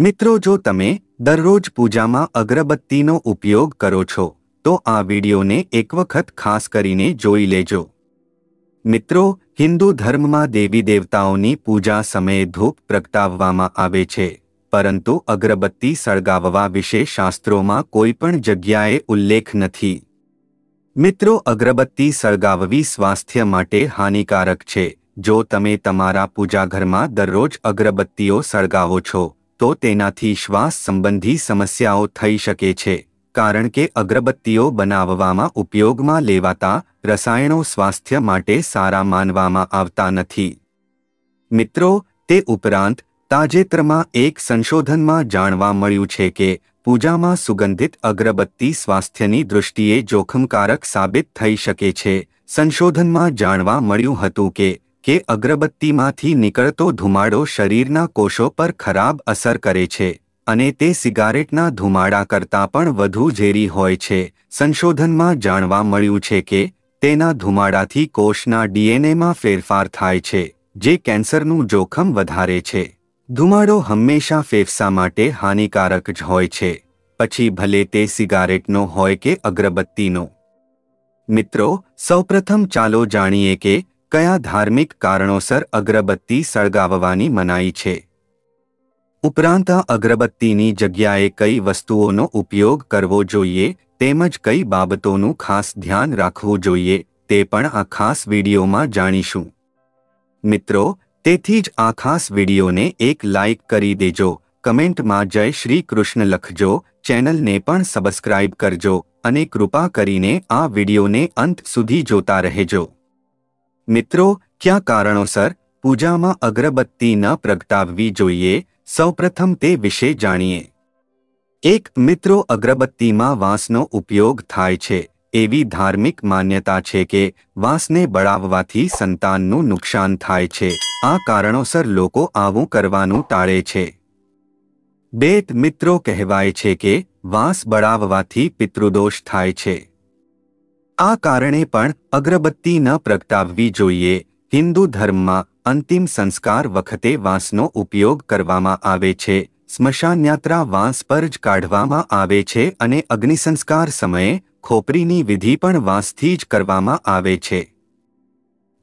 મિત્રો જો તમે દરરોજ પૂજામાં અગરબત્તીનો ઉપયોગ કરો છો તો આ વિડીયોને એક વખત ખાસ કરીને જોઈ લેજો મિત્રો હિન્દુ ધર્મમાં દેવી દેવતાઓની પૂજા સમયે ધૂપ પ્રગટાવવામાં આવે છે પરંતુ અગરબત્તી સળગાવવા વિશે શાસ્ત્રોમાં કોઈ પણ જગ્યાએ ઉલ્લેખ નથી મિત્રો અગરબત્તી સળગાવવી સ્વાસ્થ્ય માટે હાનિકારક છે જો તમે તમારા પૂજાઘરમાં દરરોજ અગરબત્તીઓ સળગાવો છો તો તેનાથી શ્વાસ સંબંધી સમસ્યાઓ થઈ શકે છે કારણ કે અગરબત્તીઓ બનાવવામાં ઉપયોગમાં લેવાતા રસાયણો સ્વાસ્થ્ય માટે સારા માનવામાં આવતા નથી મિત્રો તે ઉપરાંત તાજેતરમાં એક સંશોધનમાં જાણવા મળ્યું છે કે પૂજામાં સુગંધિત અગરબત્તી સ્વાસ્થ્યની દૃષ્ટિએ જોખમકારક સાબિત થઈ શકે છે સંશોધનમાં જાણવા મળ્યું હતું કે કે અગરબત્તીમાંથી નીકળતો ધુમાડો શરીરના કોષો પર ખરાબ અસર કરે છે અને તે સિગારેટના ધુમાડા કરતાં પણ વધુ ઝેરી હોય છે સંશોધનમાં જાણવા મળ્યું છે કે તેના ધુમાડાથી કોષના ડીએનએમાં ફેરફાર થાય છે જે કેન્સરનું જોખમ વધારે છે ધુમાડો હંમેશા ફેફસા માટે હાનિકારક જ હોય છે પછી ભલે તે સિગારેટનો હોય કે અગરબત્તીનો મિત્રો સૌપ્રથમ ચાલો જાણીએ કે કયા ધાર્મિક કારણોસર અગરબત્તી સળગાવવાની મનાઈ છે ઉપરાંત અગરબત્તીની જગ્યાએ કઈ વસ્તુઓનો ઉપયોગ કરવો જોઈએ તેમજ કઈ બાબતોનું ખાસ ધ્યાન રાખવું જોઈએ તે પણ આ ખાસ વિડીયોમાં જાણીશું મિત્રો તેથી જ આ ખાસ વિડીયોને એક લાઇક કરી દેજો કમેન્ટમાં જય શ્રી કૃષ્ણ લખજો ચેનલને પણ સબસ્ક્રાઇબ કરજો અને કૃપા કરીને આ વિડીયોને અંત સુધી જોતા રહેજો મિત્રો ક્યાં કારણોસર પૂજામાં અગરબત્તી ન પ્રગટાવવી જોઈએ સૌપ્રથમ તે વિશે જાણીએ એક મિત્રો અગરબત્તીમાં વાંસનો ઉપયોગ થાય છે એવી ધાર્મિક માન્યતા છે કે વાંસને બળાવવાથી સંતાનનું નુકસાન થાય છે આ કારણોસર લોકો આવું કરવાનું ટાળે છે બેત મિત્રો કહેવાય છે કે વાંસ બળાવવાથી પિતૃદોષ થાય છે આ કારણે પણ અગરબત્તી ન પ્રગટાવવી જોઈએ હિન્દુ ધર્મમાં અંતિમ સંસ્કાર વખતે વાંસનો ઉપયોગ કરવામાં આવે છે સ્મશાન વાંસ પર જ કાઢવામાં આવે છે અને અગ્નિસંસ્કાર સમયે ખોપરીની વિધિ પણ વાંસથી જ કરવામાં આવે છે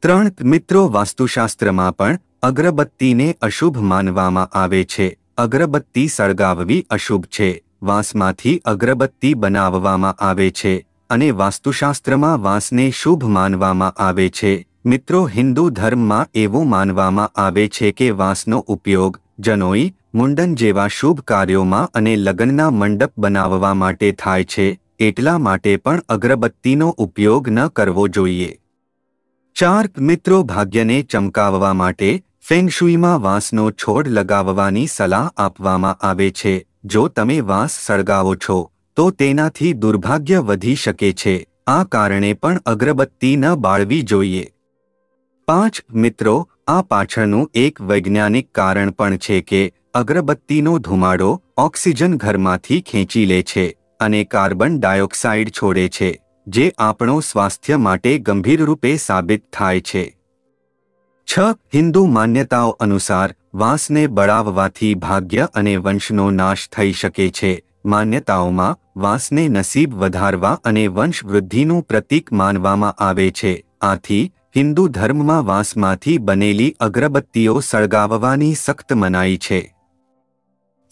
ત્રણ મિત્રો વાસ્તુશાસ્ત્રમાં પણ અગરબત્તીને અશુભ માનવામાં આવે છે અગરબત્તી સળગાવવી અશુભ છે વાંસમાંથી અગરબત્તી બનાવવામાં આવે છે અને વાસ્તુશાસ્ત્રમાં વાંસને શુભ માનવામાં આવે છે મિત્રો હિન્દુ ધર્મમાં એવું માનવામાં આવે છે કે વાંસનો ઉપયોગ જનોઈ મુંડન જેવા શુભ કાર્યોમાં અને લગ્નના મંડપ બનાવવા માટે થાય છે એટલા માટે પણ અગરબત્તીનો ઉપયોગ ન કરવો જોઈએ ચાર મિત્રો ભાગ્યને ચમકાવવા માટે ફેંગશુઈમાં વાંસનો છોડ લગાવવાની સલાહ આપવામાં આવે છે જો તમે વાંસ સળગાવો છો તો તેનાથી દુર્ભાગ્ય વધી શકે છે આ કારણે પણ અગરબત્તી ન બાળવી જોઈએ પાંચ મિત્રો આ પાછળનું એક વૈજ્ઞાનિક કારણ પણ છે કે અગરબત્તીનો ધુમાડો ઓક્સિજન ઘરમાંથી ખેંચી લે છે અને કાર્બન ડાયોક્સાઇડ છોડે છે જે આપણો સ્વાસ્થ્ય માટે ગંભીર રૂપે સાબિત થાય છે છ હિન્દુ માન્યતાઓ અનુસાર વાંસને બળાવવાથી ભાગ્ય અને વંશનો નાશ થઈ શકે છે માન્યતાઓમાં વાંસને નસીબ વધારવા અને વંશવૃદ્ધિનું પ્રતીક માનવામાં આવે છે આથી હિન્દુ ધર્મમાં વાંસમાંથી બનેલી અગરબત્તીઓ સળગાવવાની સખ્ત મનાઈ છે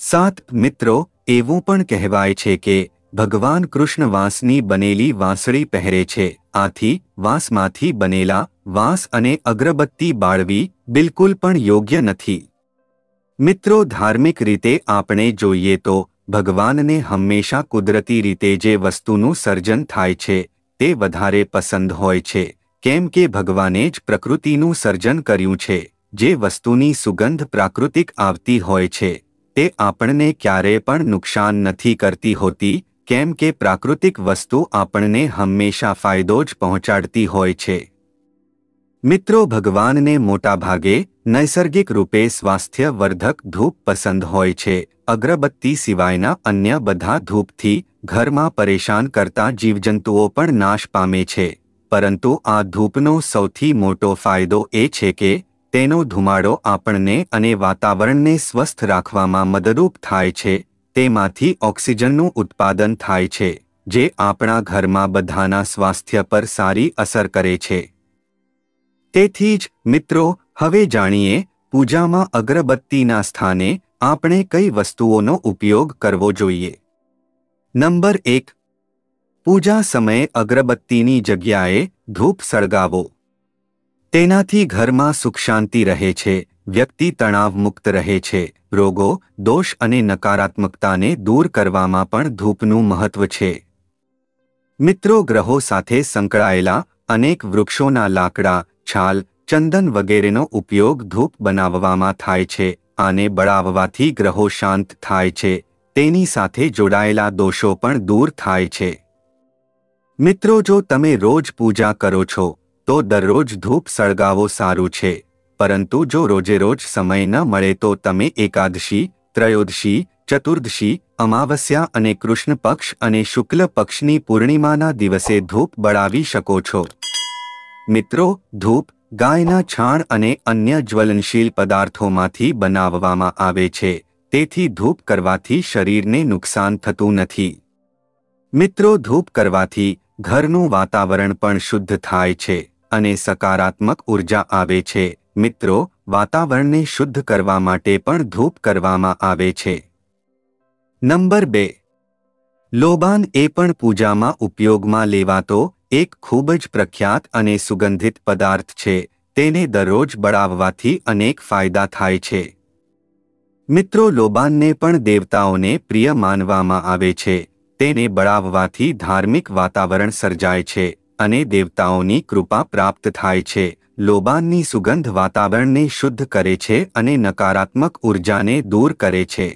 સાત મિત્રો એવું પણ કહેવાય છે કે ભગવાન કૃષ્ણ વાંસની બનેલી વાંસળી પહેરે છે આથી વાંસમાંથી બનેલા વાંસ અને અગરબત્તી બાળવી બિલકુલ પણ યોગ્ય નથી મિત્રો ધાર્મિક રીતે આપણે જોઈએ તો ભગવાનને હંમેશા કુદરતી રીતે જે વસ્તુનું સર્જન થાય છે તે વધારે પસંદ હોય છે કેમ કે ભગવાને જ પ્રકૃતિનું સર્જન કર્યું છે જે વસ્તુની સુગંધ પ્રાકૃતિક આવતી હોય છે તે આપણને ક્યારેય પણ નુકસાન નથી કરતી હોતી કેમ કે પ્રાકૃતિક વસ્તુ આપણને હંમેશા ફાયદો જ પહોંચાડતી હોય છે મિત્રો ભગવાનને મોટાભાગે નૈસર્ગિક રૂપે સ્વાસ્થ્યવર્ધક ધૂપ પસંદ હોય છે અગરબત્તી સિવાયના અન્ય બધા ધૂપથી ઘરમાં પરેશાન કરતા જીવજંતુઓ પણ નાશ પામે છે પરંતુ આ ધૂપનો સૌથી મોટો ફાયદો એ છે કે તેનો ધુમાડો આપણને અને વાતાવરણને સ્વસ્થ રાખવામાં મદદરૂપ થાય છે તેમાંથી ઓક્સિજનનું ઉત્પાદન થાય છે જે આપણા ઘરમાં બધાના સ્વાસ્થ્ય પર સારી અસર કરે છે તેથી જ મિત્રો હવે જાણીએ પૂજામાં અગરબત્તીના સ્થાને આપણે કઈ વસ્તુઓનો ઉપયોગ કરવો જોઈએ નંબર એક પૂજા સમયે અગરબત્તીની જગ્યાએ ધૂપ સળગાવો તેનાથી ઘરમાં સુખ શાંતિ રહે છે વ્યક્તિ તણાવ મુક્ત રહે છે રોગો દોષ અને નકારાત્મકતાને દૂર કરવામાં પણ ધૂપનું મહત્વ છે મિત્રો ગ્રહો સાથે સંકળાયેલા અનેક વૃક્ષોના લાકડા છાલ ચંદન વગેરેનો ઉપયોગ ધૂપ બનાવવામાં થાય છે આને બળાવવાથી ગ્રહો શાંત થાય છે તેની સાથે જોડાયેલા દોષો પણ દૂર થાય છે મિત્રો જો તમે રોજ પૂજા કરો છો તો દરરોજ ધૂપ સળગાવો સારું છે પરંતુ જો રોજે રોજ સમય ન મળે તો તમે એકાદશી ત્રયોદશી ચતુર્દશી અમાવસ્યા અને કૃષ્ણ પક્ષ અને શુક્લ પક્ષની પૂર્ણિમાના દિવસે ધૂપ બળાવી શકો છો મિત્રો ધૂપ ગાયના છાણ અને અન્ય જ્વલનશીલ પદાર્થોમાંથી બનાવવામાં આવે છે તેથી ધૂપ કરવાથી શરીરને નુકસાન થતું નથી મિત્રો ધૂપ કરવાથી ઘરનું વાતાવરણ પણ શુદ્ધ થાય છે અને સકારાત્મક ઉર્જા આવે છે મિત્રો વાતાવરણને શુદ્ધ કરવા માટે પણ ધૂપ કરવામાં આવે છે નંબર બે લોબાન એ પણ પૂજામાં ઉપયોગમાં લેવાતો એક ખૂબ જ પ્રખ્યાત અને સુગંધિત પદાર્થ છે તેને દરરોજ બળાવવાથી અનેક ફાયદા થાય છે મિત્રો લોબાનને પણ દેવતાઓને પ્રિય માનવામાં આવે છે તેને બળાવવાથી ધાર્મિક વાતાવરણ સર્જાય છે અને દેવતાઓની કૃપા પ્રાપ્ત થાય છે લોબાનની સુગંધ વાતાવરણને શુદ્ધ કરે છે અને નકારાત્મક ઉર્જાને દૂર કરે છે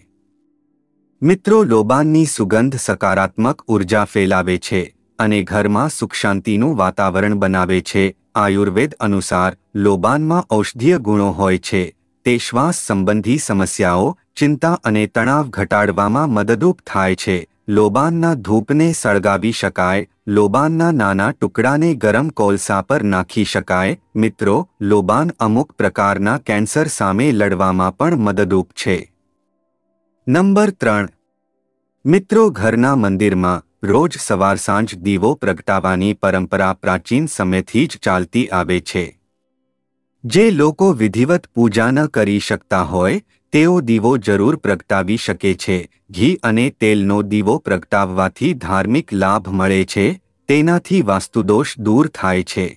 મિત્રો લોબાનની સુગંધ સકારાત્મક ઉર્જા ફેલાવે છે અને ઘરમાં સુખ શાંતિનું વાતાવરણ બનાવે છે આયુર્વેદ અનુસાર લોબાનમાં ઔષધીય ગુણો હોય છે તે શ્વાસ સંબંધી સમસ્યાઓ ચિંતા અને તણાવ ઘટાડવામાં મદદરૂપ થાય છે લોબાનના ધૂપને સળગાવી શકાય લોબાનના નાના ટુકડાને ગરમ કોલસા પર નાખી શકાય મિત્રો લોબાન અમુક પ્રકારના કેન્સર સામે લડવામાં પણ મદદરૂપ છે નંબર ત્રણ મિત્રો ઘરના મંદિરમાં રોજ સવાર સાંજ દીવો પ્રગટાવવાની પરંપરા પ્રાચીન સમયથી જ ચાલતી આવે છે જે લોકો વિધિવત પૂજા ન કરી શકતા હોય તેઓ દીવો જરૂર પ્રગટાવી શકે છે ઘી અને તેલનો દીવો પ્રગટાવવાથી ધાર્મિક લાભ મળે છે તેનાથી વાસ્તુદોષ દૂર થાય છે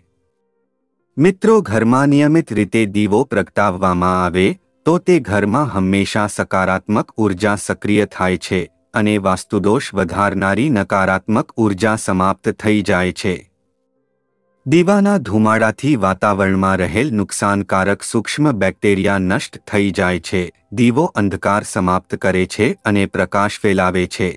મિત્રો ઘરમાં નિયમિત રીતે દીવો પ્રગટાવવામાં આવે તો તે ઘરમાં હંમેશા સકારાત્મક ઉર્જા સક્રિય થાય છે અને વાસ્તુદોષ વધારનારી નકારાત્મક ઉર્જા સમાપ્ત થઈ જાય છે દીવાના ધુમાડાથી વાતાવરણમાં રહેલ નુકસાનકારક સૂક્ષ્મ બેક્ટેરિયા નષ્ટ થઈ જાય છે દીવો અંધકાર સમાપ્ત કરે છે અને પ્રકાશ ફેલાવે છે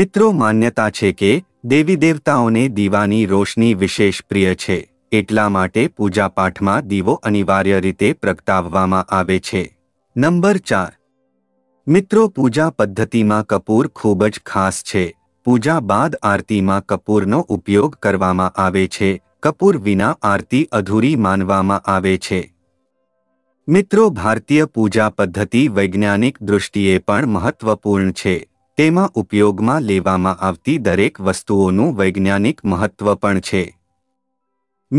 મિત્રો માન્યતા છે કે દેવી દેવતાઓને દીવાની રોશની વિશેષ પ્રિય છે એટલા માટે પૂજાપાઠમાં દીવો અનિવાર્ય રીતે પ્રગટાવવામાં આવે છે નંબર ચાર મિત્રો પૂજા પદ્ધતિમાં કપૂર ખૂબ જ ખાસ છે પૂજા બાદ આરતીમાં કપૂરનો ઉપયોગ કરવામાં આવે છે કપૂર વિના આરતી અધૂરી માનવામાં આવે છે મિત્રો ભારતીય પૂજા પદ્ધતિ વૈજ્ઞાનિક દૃષ્ટિએ પણ મહત્વપૂર્ણ છે તેમાં ઉપયોગમાં લેવામાં આવતી દરેક વસ્તુઓનું વૈજ્ઞાનિક મહત્વ પણ છે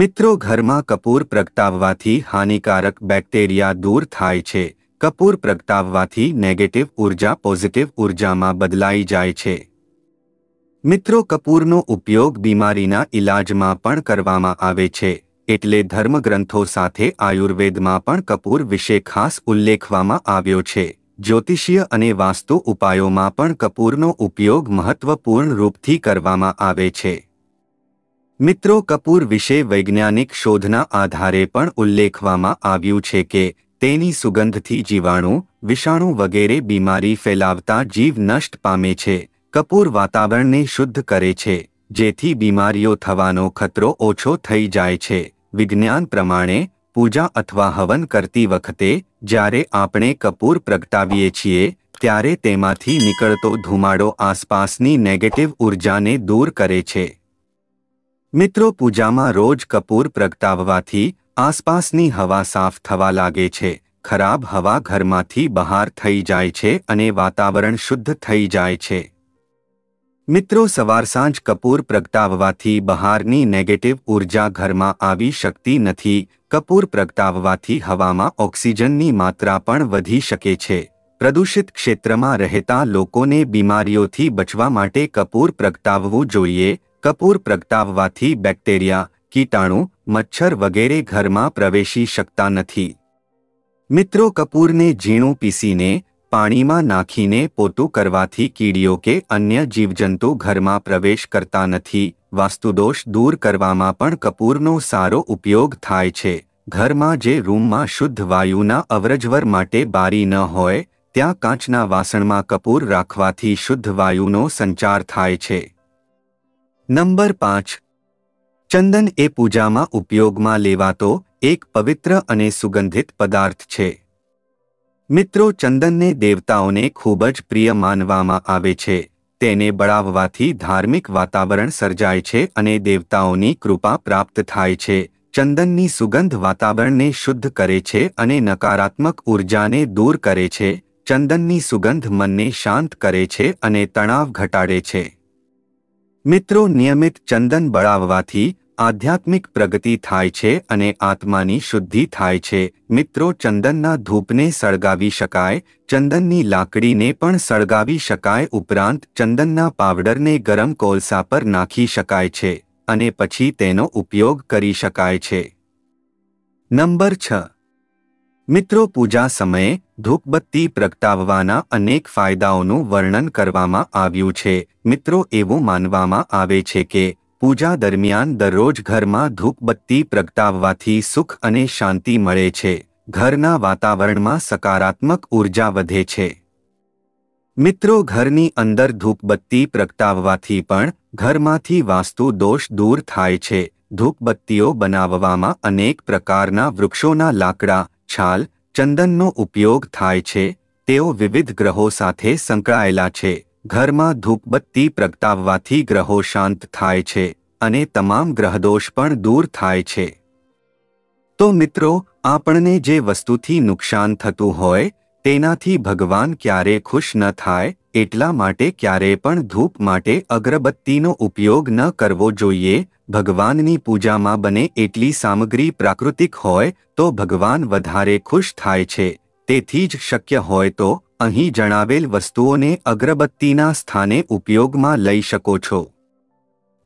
મિત્રો ઘરમાં કપૂર પ્રગટાવવાથી હાનિકારક બેક્ટેરિયા દૂર થાય છે કપૂર પ્રગટાવવાથી નેગેટિવ ઉર્જા પોઝિટિવ ઉર્જામાં બદલાઈ જાય છે મિત્રો કપૂરનો ઉપયોગ બીમારીના ઇલાજમાં પણ કરવામાં આવે છે એટલે ધર્મગ્રંથો સાથે આયુર્વેદમાં પણ કપૂર વિશે ખાસ ઉલ્લેખવામાં આવ્યો છે જ્યોતિષીય અને વાસ્તુ ઉપાયોમાં પણ કપૂરનો ઉપયોગ મહત્વપૂર્ણ રૂપથી કરવામાં આવે છે મિત્રો કપૂર વિશે વૈજ્ઞાનિક શોધના આધારે પણ ઉલ્લેખવામાં આવ્યું છે કે તેની સુગંધથી જીવાણુ વિષાણુ વગેરે બીમારી ફેલાવતા જીવ નષ્ટ પામે છે કપૂર વાતાવરણને શુદ્ધ કરે છે જેથી બીમારીઓ થવાનો ખતરો ઓછો થઈ જાય છે વિજ્ઞાન પ્રમાણે પૂજા અથવા હવન કરતી વખતે જ્યારે આપણે કપૂર પ્રગટાવીએ છીએ ત્યારે તેમાંથી નીકળતો ધુમાડો આસપાસની નેગેટિવ ઉર્જાને દૂર કરે છે મિત્રો પૂજામાં રોજ કપૂર પ્રગટાવવાથી આસપાસની હવા સાફ થવા લાગે છે ખરાબ હવા ઘરમાંથી બહાર થઈ જાય છે અને વાતાવરણ શુદ્ધ થઈ જાય છે મિત્રો સવાર સાંજ કપૂર પ્રગટાવવાથી બહારની નેગેટિવ ઊર્જા ઘરમાં આવી શકતી નથી કપૂર પ્રગટાવવાથી હવામાં ઓક્સિજનની માત્રા પણ વધી શકે છે પ્રદૂષિત ક્ષેત્રમાં રહેતા લોકોને બીમારીઓથી બચવા માટે કપૂર પ્રગટાવવું જોઈએ કપૂર પ્રગટાવવાથી બેક્ટેરિયા કીટાણુ મચ્છર વગેરે ઘરમાં પ્રવેશી શકતા નથી મિત્રો કપૂરને ઝીણું પીસીને પાણીમાં નાખીને પોતું કરવાથી કીડીઓ કે અન્ય જીવજંતુ ઘરમાં પ્રવેશ કરતા નથી વાસ્તુદોષ દૂર કરવામાં પણ કપૂરનો સારો ઉપયોગ થાય છે ઘરમાં જે રૂમમાં શુદ્ધ વાયુના અવરજવર માટે બારી ન હોય ત્યાં કાચના વાસણમાં કપૂર રાખવાથી શુદ્ધ વાયુનો સંચાર થાય છે નંબર પાંચ ચંદન એ પૂજામાં ઉપયોગમાં લેવાતો એક પવિત્ર અને સુગંધિત પદાર્થ છે મિત્રો ચંદનને દેવતાઓને ખૂબ જ પ્રિય માનવામાં આવે છે તેને બળાવવાથી ધાર્મિક વાતાવરણ સર્જાય છે અને દેવતાઓની કૃપા પ્રાપ્ત થાય છે ચંદનની સુગંધ વાતાવરણને શુદ્ધ કરે છે અને નકારાત્મક ઉર્જાને દૂર કરે છે ચંદનની સુગંધ મનને શાંત કરે છે અને તણાવ ઘટાડે છે મિત્રો નિયમિત ચંદન બળાવવાથી આધ્યાત્મિક પ્રગતિ થાય છે અને આત્માની શુદ્ધિ થાય છે મિત્રો ચંદનના ધૂપને સળગાવી શકાય ચંદનની લાકડીને પણ સળગાવી શકાય ઉપરાંત ચંદનના પાવડરને ગરમ કોલસા પર નાખી શકાય છે અને પછી તેનો ઉપયોગ કરી શકાય છે નંબર છ મિત્રો પૂજા સમયે ધૂપબત્તી પ્રગટાવવાના અનેક ફાયદાઓનું વર્ણન કરવામાં આવ્યું છે મિત્રો એવું માનવામાં આવે છે કે પૂજા દરમિયાન દરરોજ ઘરમાં ધૂપબત્તી પ્રગટાવવાથી સુખ અને શાંતિ મળે છે ઘરના વાતાવરણમાં સકારાત્મક ઊર્જા વધે છે મિત્રો ઘરની અંદર ધૂપબત્તી પ્રગટાવવાથી પણ ઘરમાંથી વાસ્તુ દોષ દૂર થાય છે ધૂપબત્તીઓ બનાવવામાં અનેક પ્રકારના વૃક્ષોના લાકડા છાલ ચંદનનો ઉપયોગ થાય છે તેઓ વિવિધ ગ્રહો સાથે સંકળાયેલા છે ઘરમાં ધૂપબત્તી પ્રગટાવવાથી ગ્રહો શાંત થાય છે અને તમામ ગ્રહદોષ પણ દૂર થાય છે તો મિત્રો આપણને જે વસ્તુથી નુકસાન થતું હોય તેનાથી ભગવાન ક્યારે ખુશ ન થાય એટલા માટે ક્યારેય પણ ધૂપ માટે અગરબત્તીનો ઉપયોગ ન કરવો જોઈએ ભગવાનની પૂજામાં બને એટલી સામગ્રી પ્રાકૃતિક હોય તો ભગવાન વધારે ખુશ થાય છે તેથી જ શક્ય હોય તો અહીં જણાવેલ વસ્તુઓને અગરબત્તીના સ્થાને ઉપયોગમાં લઈ શકો છો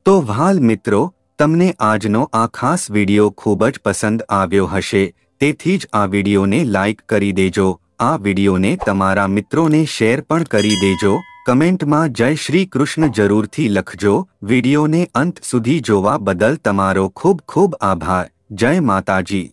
તો હાલ મિત્રો તમને આજનો આ ખાસ વિડીયો ખૂબ જ પસંદ આવ્યો હશે તેથી જ આ વિડિયોને લાઇક કરી દેજો આ વિડીયોને તમારા મિત્રોને શેર પણ કરી દેજો કમેન્ટમાં જય શ્રી કૃષ્ણ જરૂરથી લખજો વિડીયોને અંત સુધી જોવા બદલ તમારો ખૂબ ખૂબ આભાર જય માતાજી